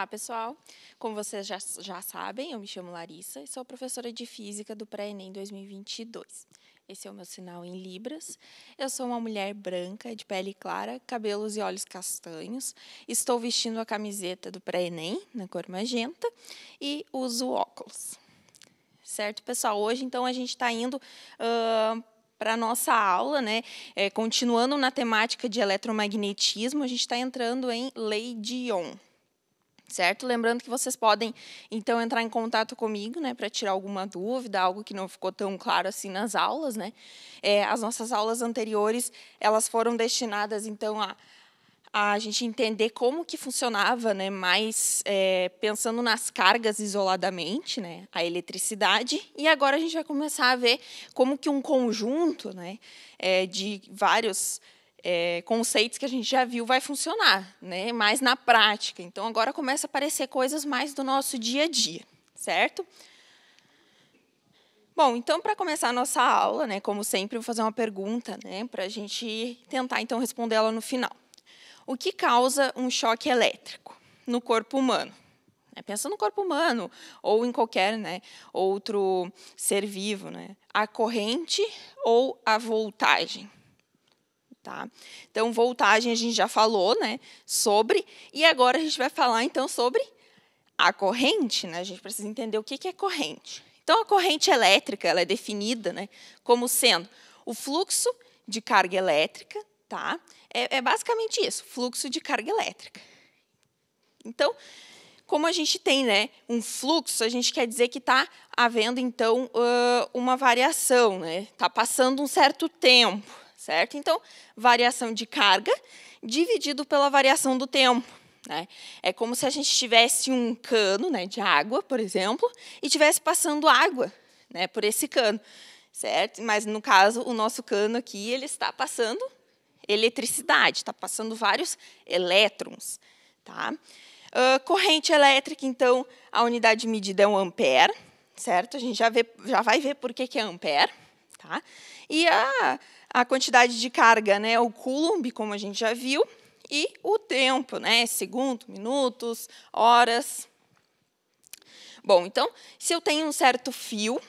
Olá, pessoal. Como vocês já, já sabem, eu me chamo Larissa e sou professora de Física do Pré-ENEM 2022. Esse é o meu sinal em libras. Eu sou uma mulher branca, de pele clara, cabelos e olhos castanhos. Estou vestindo a camiseta do pré-ENEM, na cor magenta, e uso óculos. Certo, pessoal? Hoje, então, a gente está indo uh, para a nossa aula, né? É, continuando na temática de eletromagnetismo, a gente está entrando em lei de Ohm certo? Lembrando que vocês podem então entrar em contato comigo, né, para tirar alguma dúvida, algo que não ficou tão claro assim nas aulas, né? É, as nossas aulas anteriores elas foram destinadas então a a gente entender como que funcionava, né? Mais é, pensando nas cargas isoladamente, né? A eletricidade e agora a gente vai começar a ver como que um conjunto, né? É, de vários é, conceitos que a gente já viu vai funcionar, né? mais na prática. Então, agora começa a aparecer coisas mais do nosso dia a dia, certo? Bom, então, para começar a nossa aula, né, como sempre, vou fazer uma pergunta né, para a gente tentar, então, responder ela no final. O que causa um choque elétrico no corpo humano? É, pensa no corpo humano ou em qualquer né, outro ser vivo. Né? A corrente ou a voltagem? tá? Então, voltagem a gente já falou, né, sobre, e agora a gente vai falar então sobre a corrente, né? A gente precisa entender o que é corrente. Então, a corrente elétrica, ela é definida, né, como sendo o fluxo de carga elétrica, tá? É, é basicamente isso, fluxo de carga elétrica. Então, como a gente tem né, um fluxo, a gente quer dizer que está havendo, então, uma variação, está né? Tá passando um certo tempo certo? Então, variação de carga dividido pela variação do tempo. Né? É como se a gente tivesse um cano né, de água, por exemplo, e tivesse passando água né, por esse cano, certo? Mas, no caso, o nosso cano aqui ele está passando eletricidade, está passando vários elétrons. Tá? Uh, corrente elétrica, então, a unidade medida é um ampere, certo? A gente já, vê, já vai ver por que, que é ampere. Tá? E a, a quantidade de carga, né, o coulomb, como a gente já viu, e o tempo, né, segundo, minutos, horas. Bom, então, se eu tenho um certo fio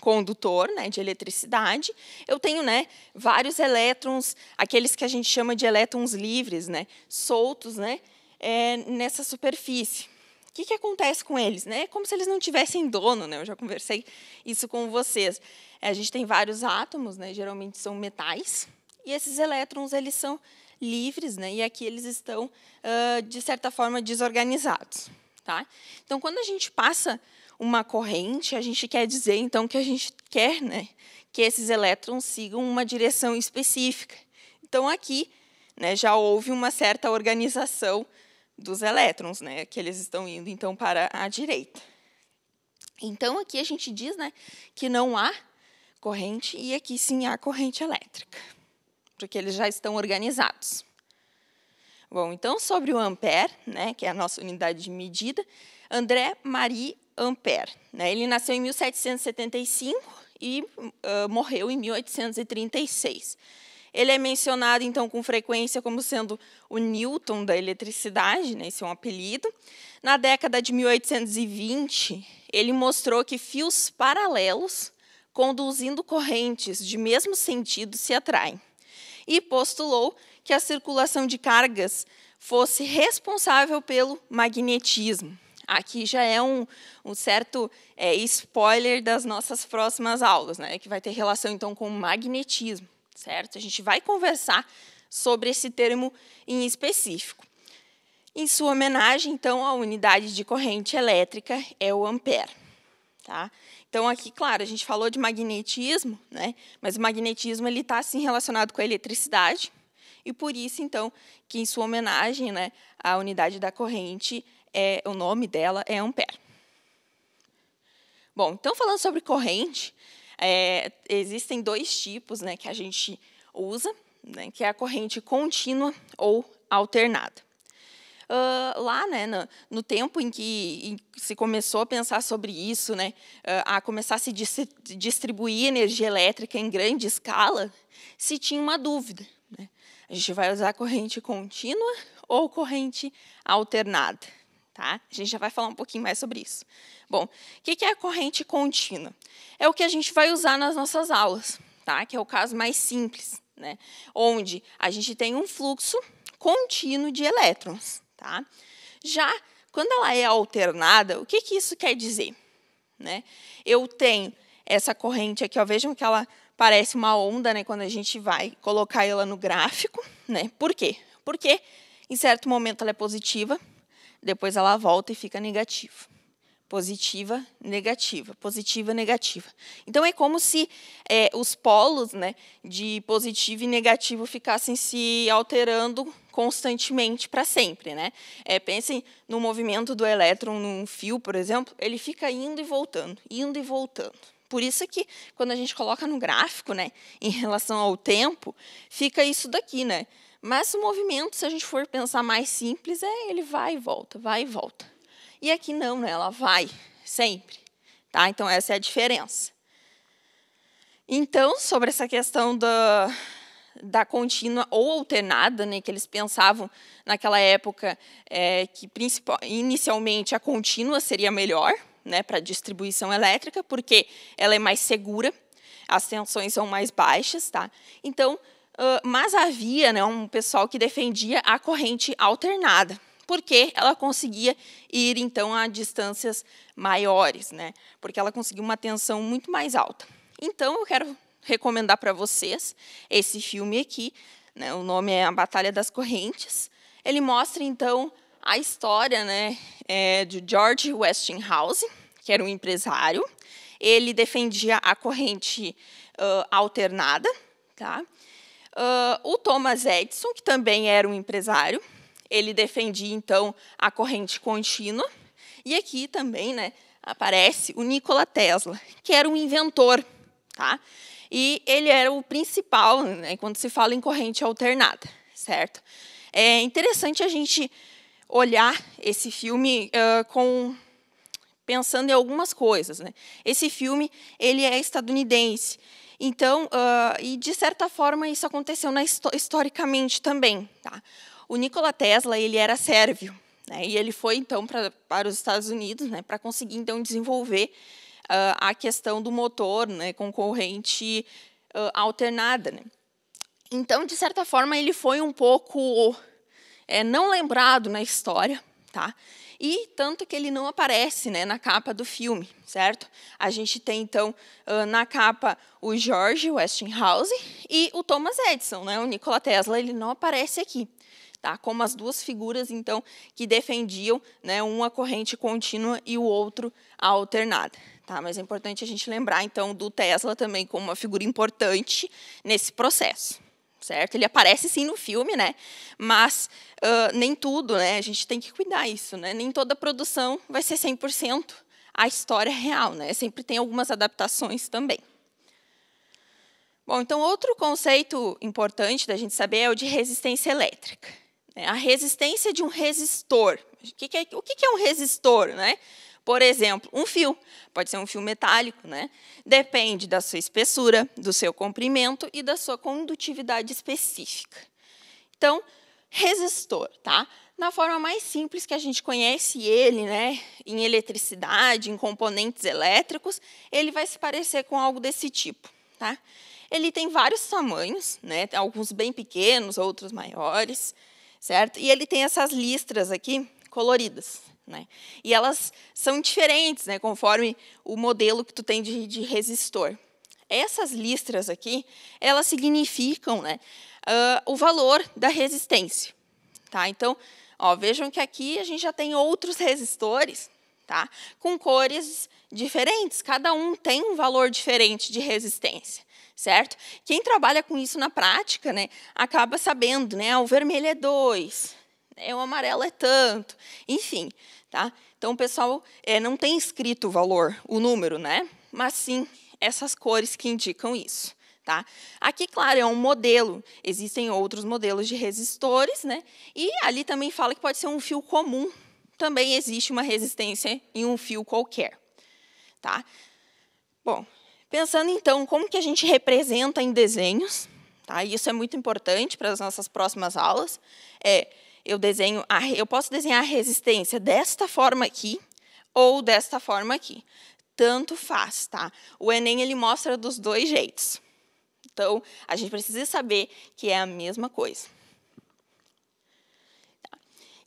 condutor, né, de eletricidade, eu tenho, né, vários elétrons, aqueles que a gente chama de elétrons livres, né, soltos, né, é, nessa superfície. O que, que acontece com eles? Né? É como se eles não tivessem dono, né? Eu já conversei isso com vocês. É, a gente tem vários átomos, né? geralmente são metais, e esses elétrons eles são livres, né? e aqui eles estão, uh, de certa forma, desorganizados. Tá? Então, quando a gente passa uma corrente, a gente quer dizer, então, que a gente quer né, que esses elétrons sigam uma direção específica. Então, aqui né, já houve uma certa organização dos elétrons, né, que eles estão indo, então, para a direita. Então, aqui a gente diz né, que não há corrente, e aqui sim há corrente elétrica, porque eles já estão organizados. Bom, então, sobre o ampere, né, que é a nossa unidade de medida, André Marie Ampère. Né, ele nasceu em 1775 e uh, morreu em 1836. Ele é mencionado, então, com frequência como sendo o Newton da eletricidade, né, esse é um apelido. Na década de 1820, ele mostrou que fios paralelos conduzindo correntes de mesmo sentido, se atraem. E postulou que a circulação de cargas fosse responsável pelo magnetismo. Aqui já é um, um certo é, spoiler das nossas próximas aulas, né, que vai ter relação então com o magnetismo, certo? A gente vai conversar sobre esse termo em específico. Em sua homenagem, então, a unidade de corrente elétrica é o ampere. Tá? Então, aqui, claro, a gente falou de magnetismo, né? mas o magnetismo está, assim, relacionado com a eletricidade, e por isso, então, que em sua homenagem, né, a unidade da corrente, é, o nome dela é ampere. Bom, então, falando sobre corrente, é, existem dois tipos né, que a gente usa, né, que é a corrente contínua ou alternada uh, lá, né, no, no tempo em que em, se começou a pensar sobre isso, né, uh, a começar a se dis distribuir energia elétrica em grande escala, se tinha uma dúvida. Né? A gente vai usar corrente contínua ou corrente alternada? Tá? A gente já vai falar um pouquinho mais sobre isso. Bom, o que é a corrente contínua? É o que a gente vai usar nas nossas aulas, tá? que é o caso mais simples, né? onde a gente tem um fluxo contínuo de elétrons. Tá? Já quando ela é alternada, o que, que isso quer dizer? Né? Eu tenho essa corrente aqui, ó, vejam que ela parece uma onda né, quando a gente vai colocar ela no gráfico. Né? Por quê? Porque em certo momento ela é positiva, depois ela volta e fica negativa. Positiva, negativa, positiva, negativa. Então é como se é, os polos né, de positivo e negativo ficassem se alterando constantemente para sempre. Né? É, pensem no movimento do elétron num fio, por exemplo, ele fica indo e voltando, indo e voltando. Por isso que quando a gente coloca no gráfico, né, em relação ao tempo, fica isso daqui, né? Mas o movimento, se a gente for pensar mais simples, é ele vai e volta, vai e volta. E aqui não, né? ela vai sempre. Tá? Então, essa é a diferença. Então, sobre essa questão da, da contínua ou alternada, né, que eles pensavam naquela época é, que inicialmente a contínua seria melhor né, para distribuição elétrica, porque ela é mais segura, as tensões são mais baixas. Tá? Então, uh, mas havia né, um pessoal que defendia a corrente alternada porque ela conseguia ir então a distâncias maiores, né? Porque ela conseguiu uma tensão muito mais alta. Então eu quero recomendar para vocês esse filme aqui, né? O nome é A Batalha das Correntes. Ele mostra então a história, né, é, de George Westinghouse, que era um empresário. Ele defendia a corrente uh, alternada, tá? Uh, o Thomas Edison, que também era um empresário, ele defendia, então, a corrente contínua. E aqui também né, aparece o Nikola Tesla, que era um inventor. Tá? E ele era o principal né, quando se fala em corrente alternada, certo? É interessante a gente olhar esse filme uh, com pensando em algumas coisas, né? Esse filme ele é estadunidense, então uh, e de certa forma isso aconteceu na, historicamente também, tá? O Nikola Tesla ele era sérvio né, e ele foi então pra, para os Estados Unidos né, para conseguir então desenvolver uh, a questão do motor né, com corrente uh, alternada. Né. Então, de certa forma, ele foi um pouco é, não lembrado na história, tá? E tanto que ele não aparece né, na capa do filme, certo? A gente tem, então, ah, na capa o George Westinghouse e o Thomas Edison, né? O Nikola Tesla, ele não aparece aqui tá? Como as duas figuras então que defendiam, né, uma corrente contínua e o outro a alternada. Tá, mas é importante a gente lembrar então do Tesla também como uma figura importante nesse processo certo? Ele aparece sim no filme, né? Mas uh, nem tudo, né? A gente tem que cuidar isso, né? Nem toda produção vai ser 100% a história real, né? Sempre tem algumas adaptações também. Bom, então outro conceito importante da gente saber é o de resistência elétrica. É a resistência de um resistor. O que, é, o que é um resistor? Né? Por exemplo, um fio. Pode ser um fio metálico. Né? Depende da sua espessura, do seu comprimento e da sua condutividade específica. Então, resistor. Tá? Na forma mais simples que a gente conhece ele, né, em eletricidade, em componentes elétricos, ele vai se parecer com algo desse tipo. Tá? Ele tem vários tamanhos, né, alguns bem pequenos, outros maiores certo? E ele tem essas listras aqui coloridas, né? E elas são diferentes, né, conforme o modelo que tu tem de, de resistor. Essas listras aqui, elas significam, né, uh, o valor da resistência, tá? Então, ó, vejam que aqui a gente já tem outros resistores, tá? Com cores diferentes, cada um tem um valor diferente de resistência certo? Quem trabalha com isso na prática, né, acaba sabendo, né, ah, o vermelho é 2, né, o amarelo é tanto, enfim, tá? Então, o pessoal é, não tem escrito o valor, o número, né, mas sim essas cores que indicam isso. Tá? Aqui, claro, é um modelo. Existem outros modelos de resistores, né? E ali também fala que pode ser um fio comum. Também existe uma resistência em um fio qualquer, tá? Bom, Pensando então como que a gente representa em desenhos, tá? isso é muito importante para as nossas próximas aulas. É, eu desenho, a, eu posso desenhar a resistência desta forma aqui ou desta forma aqui. Tanto faz, tá? O Enem ele mostra dos dois jeitos. Então, a gente precisa saber que é a mesma coisa. Tá.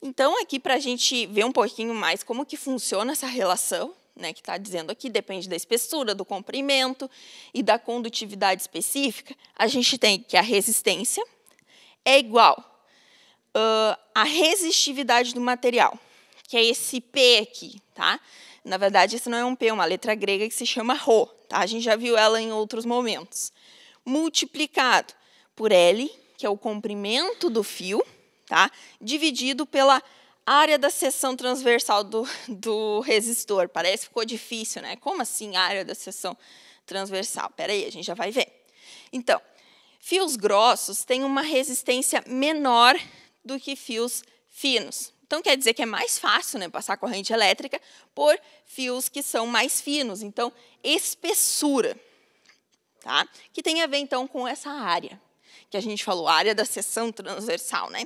Então, aqui para a gente ver um pouquinho mais como que funciona essa relação, né, que está dizendo aqui, depende da espessura, do comprimento e da condutividade específica, a gente tem que a resistência é igual uh, à resistividade do material, que é esse P aqui, tá? Na verdade, isso não é um P, é uma letra grega que se chama Rho, tá? A gente já viu ela em outros momentos. Multiplicado por L, que é o comprimento do fio, tá? Dividido pela área da seção transversal do, do resistor. Parece que ficou difícil, né? Como assim área da seção transversal? Espera aí, a gente já vai ver. Então, fios grossos têm uma resistência menor do que fios finos. Então, quer dizer que é mais fácil né, passar corrente elétrica por fios que são mais finos. Então, espessura, tá? que tem a ver, então, com essa área que a gente falou, área da seção transversal. Né?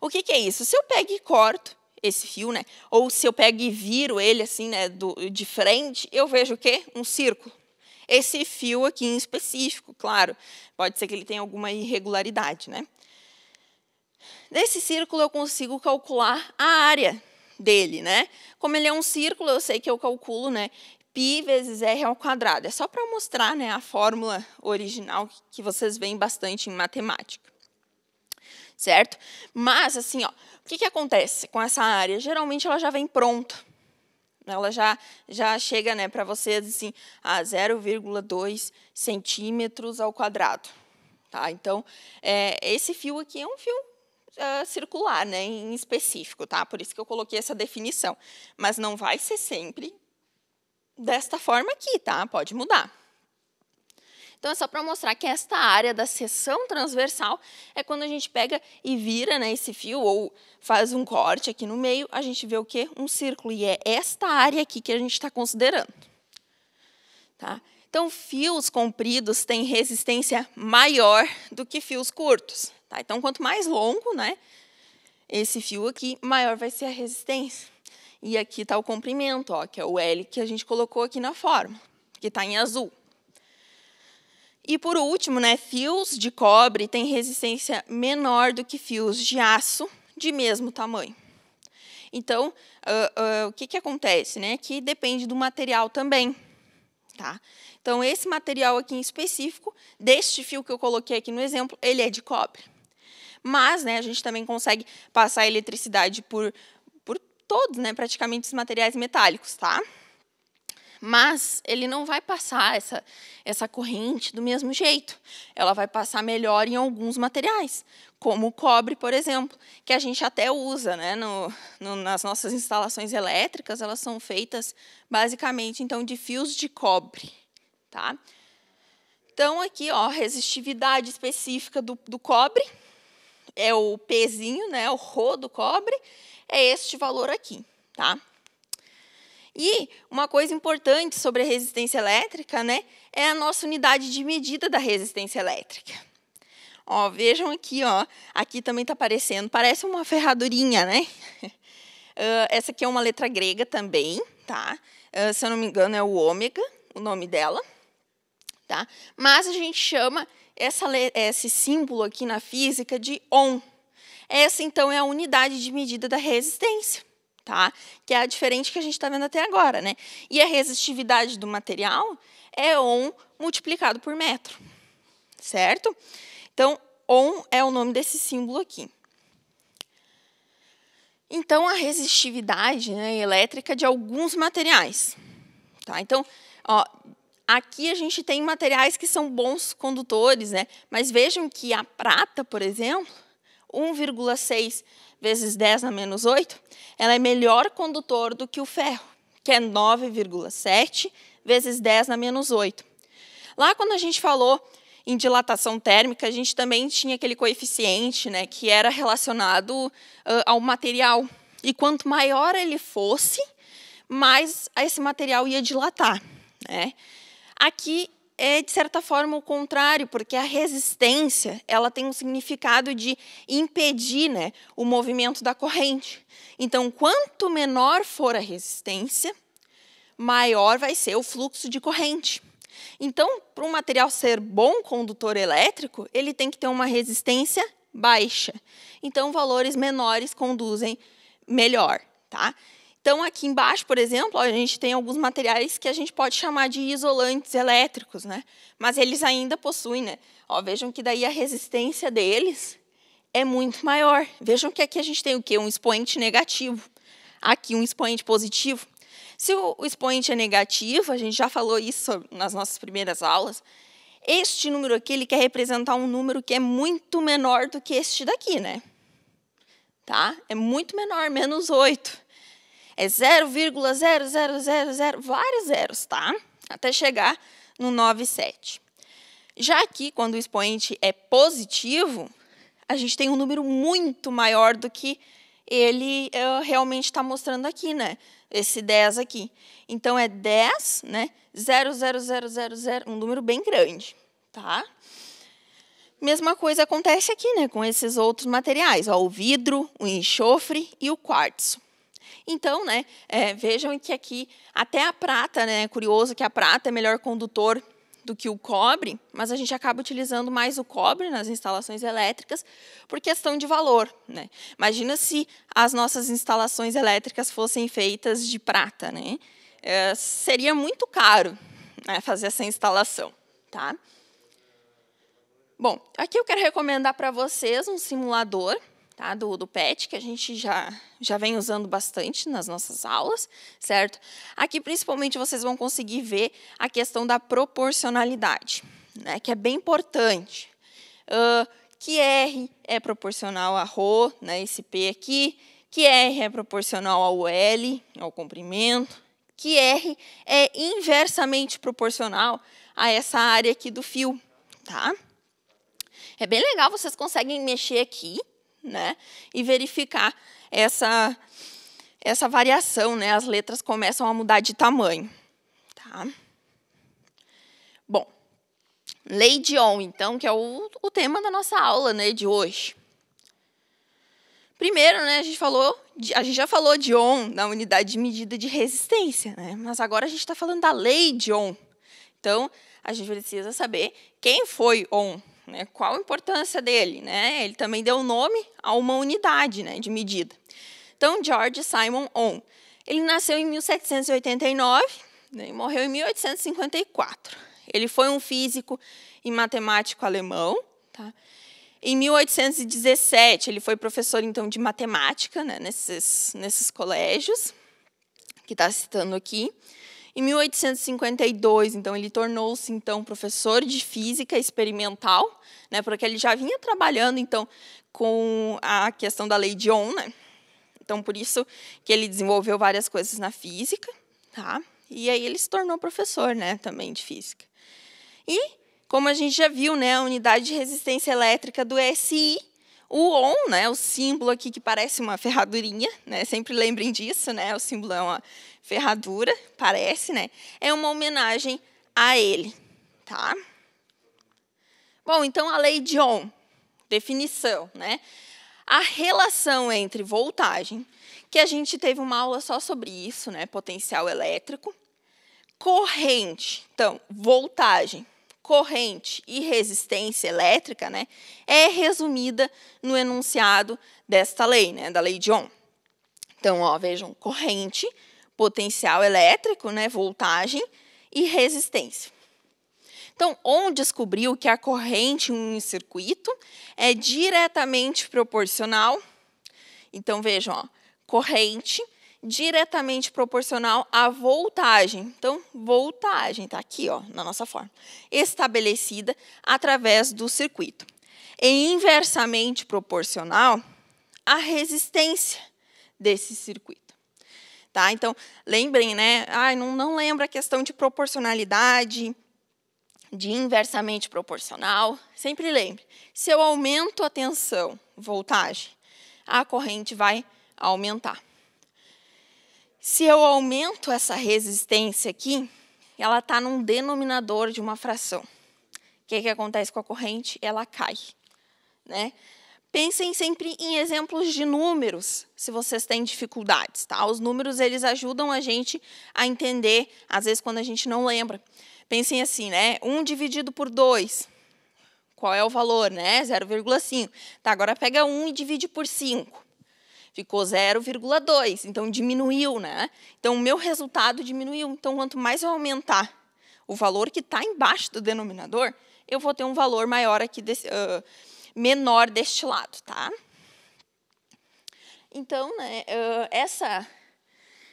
O que, que é isso? Se eu pego e corto esse fio, né? Ou se eu pego e viro ele assim, né, do, de frente, eu vejo o quê? Um círculo. Esse fio aqui em específico, claro, pode ser que ele tenha alguma irregularidade, né? Nesse círculo eu consigo calcular a área dele, né? Como ele é um círculo, eu sei que eu calculo, né? π vezes r ao quadrado. É só para mostrar, né, a fórmula original que vocês veem bastante em matemática certo? Mas, assim, ó, o que, que acontece com essa área? Geralmente ela já vem pronta. Ela já, já chega né, para você assim, a 0,2 centímetros ao quadrado. Tá? Então, é, esse fio aqui é um fio Uh, circular, né, em específico, tá? Por isso que eu coloquei essa definição. Mas não vai ser sempre desta forma aqui, tá? Pode mudar. Então é só para mostrar que esta área da seção transversal é quando a gente pega e vira né, esse fio ou faz um corte aqui no meio, a gente vê o quê? Um círculo. E é esta área aqui que a gente está considerando. Tá? Então, fios compridos têm resistência maior do que fios curtos. Tá? Então, quanto mais longo né, esse fio aqui, maior vai ser a resistência. E aqui está o comprimento, ó, que é o L que a gente colocou aqui na fórmula, que está em azul. E por último, né, fios de cobre têm resistência menor do que fios de aço de mesmo tamanho. Então, uh, uh, o que, que acontece? Né? Que depende do material também. Tá? Então, esse material aqui em específico, deste fio que eu coloquei aqui no exemplo, ele é de cobre. Mas né, a gente também consegue passar eletricidade por, por todos, né, praticamente, os materiais metálicos. Tá? mas ele não vai passar essa, essa corrente do mesmo jeito. Ela vai passar melhor em alguns materiais, como o cobre, por exemplo, que a gente até usa né, no, no, nas nossas instalações elétricas, elas são feitas basicamente então de fios de cobre. Tá? Então, aqui, ó, resistividade específica do, do cobre, é o pezinho, né, o Rho do cobre, é este valor aqui. Tá? E uma coisa importante sobre a resistência elétrica né, é a nossa unidade de medida da resistência elétrica. Ó, vejam aqui, ó, aqui também está aparecendo, parece uma ferradurinha, né? Uh, essa aqui é uma letra grega também, tá? Uh, se eu não me engano, é o ômega, o nome dela. Tá? Mas a gente chama essa, esse símbolo aqui na física de ohm. Essa, então, é a unidade de medida da resistência tá? Que é a diferente que a gente está vendo até agora, né? E a resistividade do material é ohm multiplicado por metro, certo? Então, ohm é o nome desse símbolo aqui. Então, a resistividade né, elétrica de alguns materiais. Tá? Então, ó, aqui a gente tem materiais que são bons condutores, né? mas vejam que a prata, por exemplo, 1,6 vezes 10 na menos 8, ela é melhor condutor do que o ferro, que é 9,7 vezes 10 na menos 8. Lá quando a gente falou em dilatação térmica, a gente também tinha aquele coeficiente né, que era relacionado uh, ao material. E quanto maior ele fosse, mais esse material ia dilatar. Né? Aqui é de certa forma o contrário, porque a resistência ela tem um significado de impedir né, o movimento da corrente. Então, quanto menor for a resistência, maior vai ser o fluxo de corrente. Então, para um material ser bom condutor elétrico, ele tem que ter uma resistência baixa. Então, valores menores conduzem melhor, tá? Então, aqui embaixo, por exemplo, a gente tem alguns materiais que a gente pode chamar de isolantes elétricos, né? mas eles ainda possuem. Né? Ó, vejam que daí a resistência deles é muito maior. Vejam que aqui a gente tem o quê? Um expoente negativo. Aqui um expoente positivo. Se o expoente é negativo, a gente já falou isso nas nossas primeiras aulas, este número aqui ele quer representar um número que é muito menor do que este daqui, né? Tá? É muito menor, menos 8. É 0,0000, vários zeros, tá? Até chegar no 9,7. Já aqui, quando o expoente é positivo, a gente tem um número muito maior do que ele uh, realmente está mostrando aqui, né? Esse 10 aqui. Então, é 10, né? 00000, um número bem grande, tá? Mesma coisa acontece aqui, né? Com esses outros materiais, ó, o vidro, o enxofre e o quartzo. Então, né, é, vejam que aqui até a prata, né, é curioso que a prata é melhor condutor do que o cobre, mas a gente acaba utilizando mais o cobre nas instalações elétricas por questão de valor. Né? Imagina se as nossas instalações elétricas fossem feitas de prata. Né? É, seria muito caro né, fazer essa instalação. Tá? Bom, aqui eu quero recomendar para vocês um simulador tá? do, do PET, que a gente já, já vem usando bastante nas nossas aulas, certo? Aqui, principalmente, vocês vão conseguir ver a questão da proporcionalidade, né? que é bem importante. Uh, que R é proporcional a Rho, né? esse P aqui, que R é proporcional ao L, ao comprimento, que R é inversamente proporcional a essa área aqui do fio, tá? É bem legal, vocês conseguem mexer aqui, né? E verificar essa essa variação, né? As letras começam a mudar de tamanho, tá? Bom, lei de Ohm, então, que é o, o tema da nossa aula, né, de hoje. Primeiro, né, a gente falou, de, a gente já falou de ohm na unidade de medida de resistência, né? Mas agora a gente está falando da lei de ohm. Então, a gente precisa saber quem foi ohm, né? Qual a importância dele, né? Ele também deu nome a uma unidade, né, de medida. Então, George Simon Ohm, ele nasceu em 1789 né, e morreu em 1854. Ele foi um físico e matemático alemão, tá? Em 1817, ele foi professor então de matemática, né, nesses nesses colégios que está citando aqui. Em 1852, então, ele tornou-se então professor de física experimental, né, porque ele já vinha trabalhando então com a questão da lei de Ohm, né? Então, por isso que ele desenvolveu várias coisas na física, tá? E aí ele se tornou professor, né, também de física. E como a gente já viu, né, a unidade de resistência elétrica do SI o on, né, o símbolo aqui que parece uma ferradurinha, né, sempre lembrem disso, né, o símbolo é uma ferradura, parece, né, é uma homenagem a ele, tá? Bom, então a lei de on, definição, né, a relação entre voltagem, que a gente teve uma aula só sobre isso, né, potencial elétrico, corrente, então voltagem corrente e resistência elétrica, né, é resumida no enunciado desta lei, né, da lei de Ohm. Então, ó, vejam, corrente, potencial elétrico, né, voltagem e resistência. Então, Ohm descobriu que a corrente em um circuito é diretamente proporcional. Então, vejam, ó, corrente diretamente proporcional à voltagem. Então, voltagem está aqui ó, na nossa forma, estabelecida através do circuito. É inversamente proporcional à resistência desse circuito. Tá? Então, lembrem, né? Ai, não, não lembra a questão de proporcionalidade, de inversamente proporcional. Sempre lembre, se eu aumento a tensão, voltagem, a corrente vai aumentar. Se eu aumento essa resistência aqui, ela está num denominador de uma fração. O que, que acontece com a corrente? Ela cai. Né? Pensem sempre em exemplos de números, se vocês têm dificuldades. Tá? Os números eles ajudam a gente a entender, às vezes, quando a gente não lembra. Pensem assim, né? 1 um dividido por 2, qual é o valor? Né? 0,5. Tá, agora pega 1 um e divide por 5 ficou 0,2, então diminuiu, né? Então o meu resultado diminuiu. Então quanto mais eu aumentar o valor que está embaixo do denominador, eu vou ter um valor maior aqui desse, uh, menor deste lado, tá? Então, né, uh, essa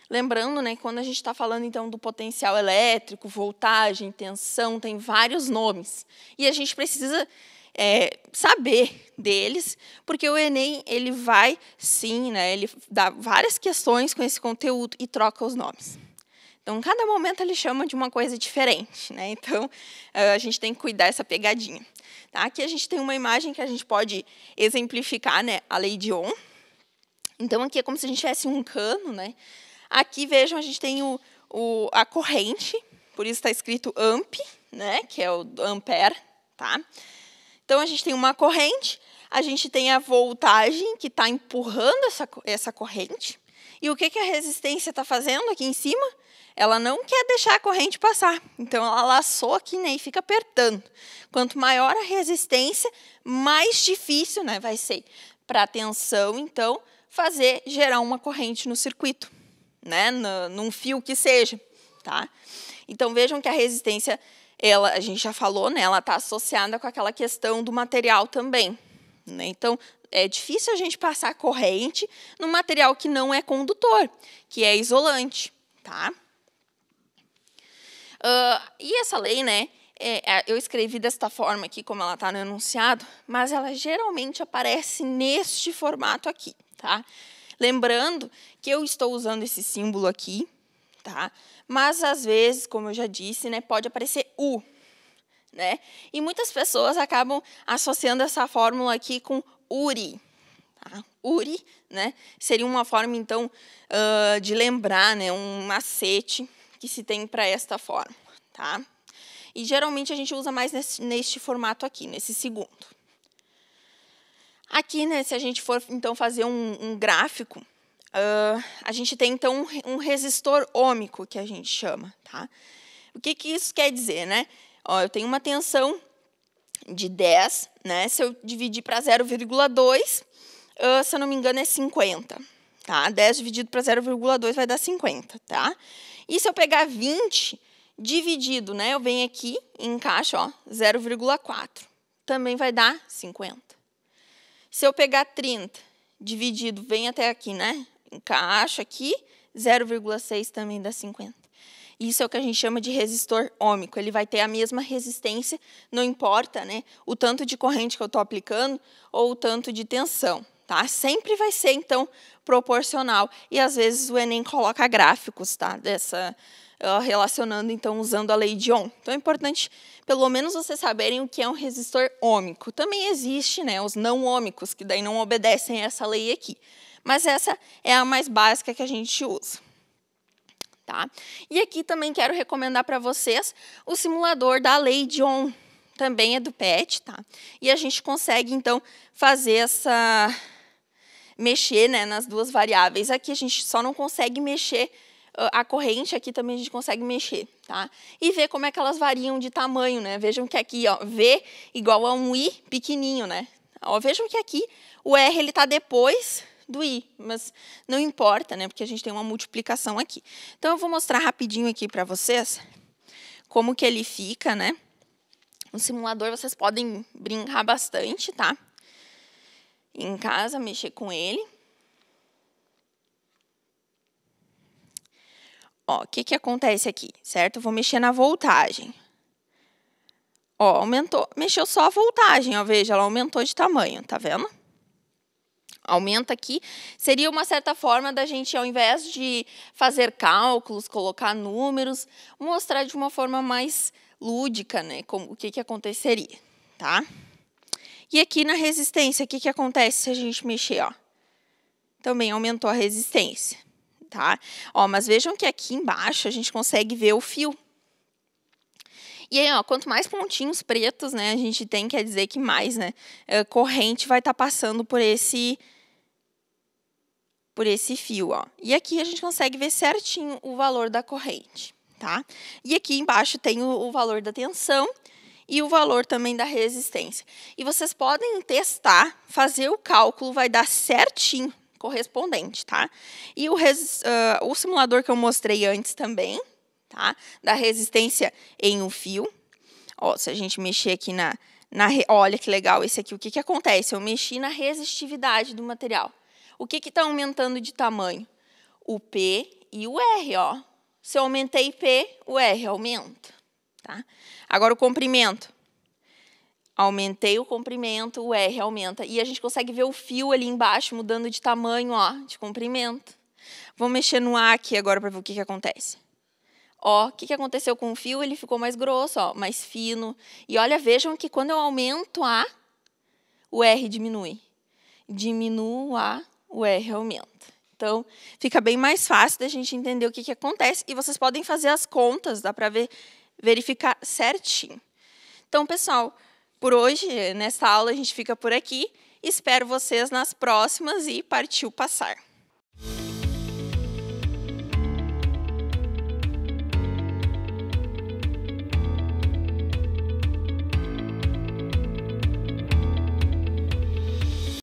Lembrando, né, quando a gente está falando então do potencial elétrico, voltagem, tensão, tem vários nomes. E a gente precisa é, saber deles, porque o Enem ele vai sim, né? Ele dá várias questões com esse conteúdo e troca os nomes. Então, cada momento ele chama de uma coisa diferente, né? Então, eh, a gente tem que cuidar dessa pegadinha. Tá? Aqui a gente tem uma imagem que a gente pode exemplificar, né? A lei de Ohm. Então, aqui é como se a gente tivesse um cano, né? Aqui, vejam, a gente tem o, o a corrente, por isso está escrito amp, né? Que é o ampere, tá? Então a gente tem uma corrente, a gente tem a voltagem que está empurrando essa, essa corrente. E o que, que a resistência está fazendo aqui em cima? Ela não quer deixar a corrente passar. Então ela laçou aqui né, e fica apertando. Quanto maior a resistência, mais difícil né, vai ser para a tensão, então, fazer gerar uma corrente no circuito, né, no, num fio que seja. Tá? Então vejam que a resistência ela, a gente já falou, né, ela está associada com aquela questão do material também. Né? Então, é difícil a gente passar corrente no material que não é condutor, que é isolante. Tá? Uh, e essa lei, né, é, é, eu escrevi desta forma aqui, como ela está no enunciado, mas ela geralmente aparece neste formato aqui. Tá? Lembrando que eu estou usando esse símbolo aqui, tá? Mas às vezes, como eu já disse, né, pode aparecer U, né? E muitas pessoas acabam associando essa fórmula aqui com URI. Tá? URI, né? Seria uma forma então uh, de lembrar, né, um macete que se tem para esta fórmula, tá? E geralmente a gente usa mais nesse, neste formato aqui, nesse segundo. Aqui, né, se a gente for então fazer um, um gráfico Uh, a gente tem então um resistor ômico que a gente chama, tá? O que, que isso quer dizer, né? Ó, eu tenho uma tensão de 10, né? Se eu dividir para 0,2, uh, se eu não me engano é 50, tá? 10 dividido para 0,2 vai dar 50, tá? E se eu pegar 20 dividido, né? Eu venho aqui e encaixo, 0,4. Também vai dar 50. Se eu pegar 30 dividido, vem até aqui, né? encaixa aqui, 0,6 também dá 50. Isso é o que a gente chama de resistor ômico. Ele vai ter a mesma resistência, não importa né, o tanto de corrente que eu estou aplicando ou o tanto de tensão. Tá? Sempre vai ser, então, proporcional. E, às vezes, o Enem coloca gráficos tá? dessa relacionando, então, usando a lei de Ohm. Então, é importante, pelo menos, vocês saberem o que é um resistor ômico. Também existe né, os não ômicos, que daí não obedecem a essa lei aqui mas essa é a mais básica que a gente usa. Tá? E aqui também quero recomendar para vocês o simulador da Lei John, também é do PET, tá? E a gente consegue, então, fazer essa... mexer né, nas duas variáveis. Aqui a gente só não consegue mexer a corrente, aqui também a gente consegue mexer, tá? E ver como é que elas variam de tamanho, né? Vejam que aqui, ó, V igual a um I pequenininho, né? Ó, vejam que aqui o R, ele tá depois do i, mas não importa, né, porque a gente tem uma multiplicação aqui. Então, eu vou mostrar rapidinho aqui para vocês como que ele fica, né? No simulador vocês podem brincar bastante, tá? Em casa, mexer com ele. Ó, o que, que acontece aqui, certo? Eu vou mexer na voltagem. Ó, aumentou, mexeu só a voltagem, ó, veja, ela aumentou de tamanho, tá vendo? aumenta aqui, seria uma certa forma da gente, ao invés de fazer cálculos, colocar números, mostrar de uma forma mais lúdica né, como, o que, que aconteceria. Tá? E aqui na resistência, o que, que acontece se a gente mexer? Ó? Também aumentou a resistência. Tá? Ó, mas vejam que aqui embaixo a gente consegue ver o fio. E aí, ó, quanto mais pontinhos pretos, né, a gente tem, quer dizer que mais, né, eh, corrente vai estar tá passando por esse por esse fio, ó. E aqui a gente consegue ver certinho o valor da corrente, tá? E aqui embaixo tem o, o valor da tensão e o valor também da resistência. E vocês podem testar, fazer o cálculo, vai dar certinho correspondente, tá? E o, res, uh, o simulador que eu mostrei antes também, tá? Da resistência em um fio. Ó, se a gente mexer aqui na, na olha que legal esse aqui, o que, que acontece? Eu mexi na resistividade do material. O que está aumentando de tamanho? O P e o R, ó. Se eu aumentei P, o R aumenta. Tá? Agora o comprimento. Aumentei o comprimento, o R aumenta. E a gente consegue ver o fio ali embaixo mudando de tamanho, ó, de comprimento. Vou mexer no A aqui agora para ver o que, que acontece. Ó, o que, que aconteceu com o fio? Ele ficou mais grosso, ó, mais fino. E olha, vejam que quando eu aumento A, o R diminui. Diminuo A, o R aumenta. Então, fica bem mais fácil da gente entender o que, que acontece. E vocês podem fazer as contas, dá para ver, verificar certinho. Então, pessoal, por hoje, nessa aula, a gente fica por aqui. Espero vocês nas próximas e partiu passar!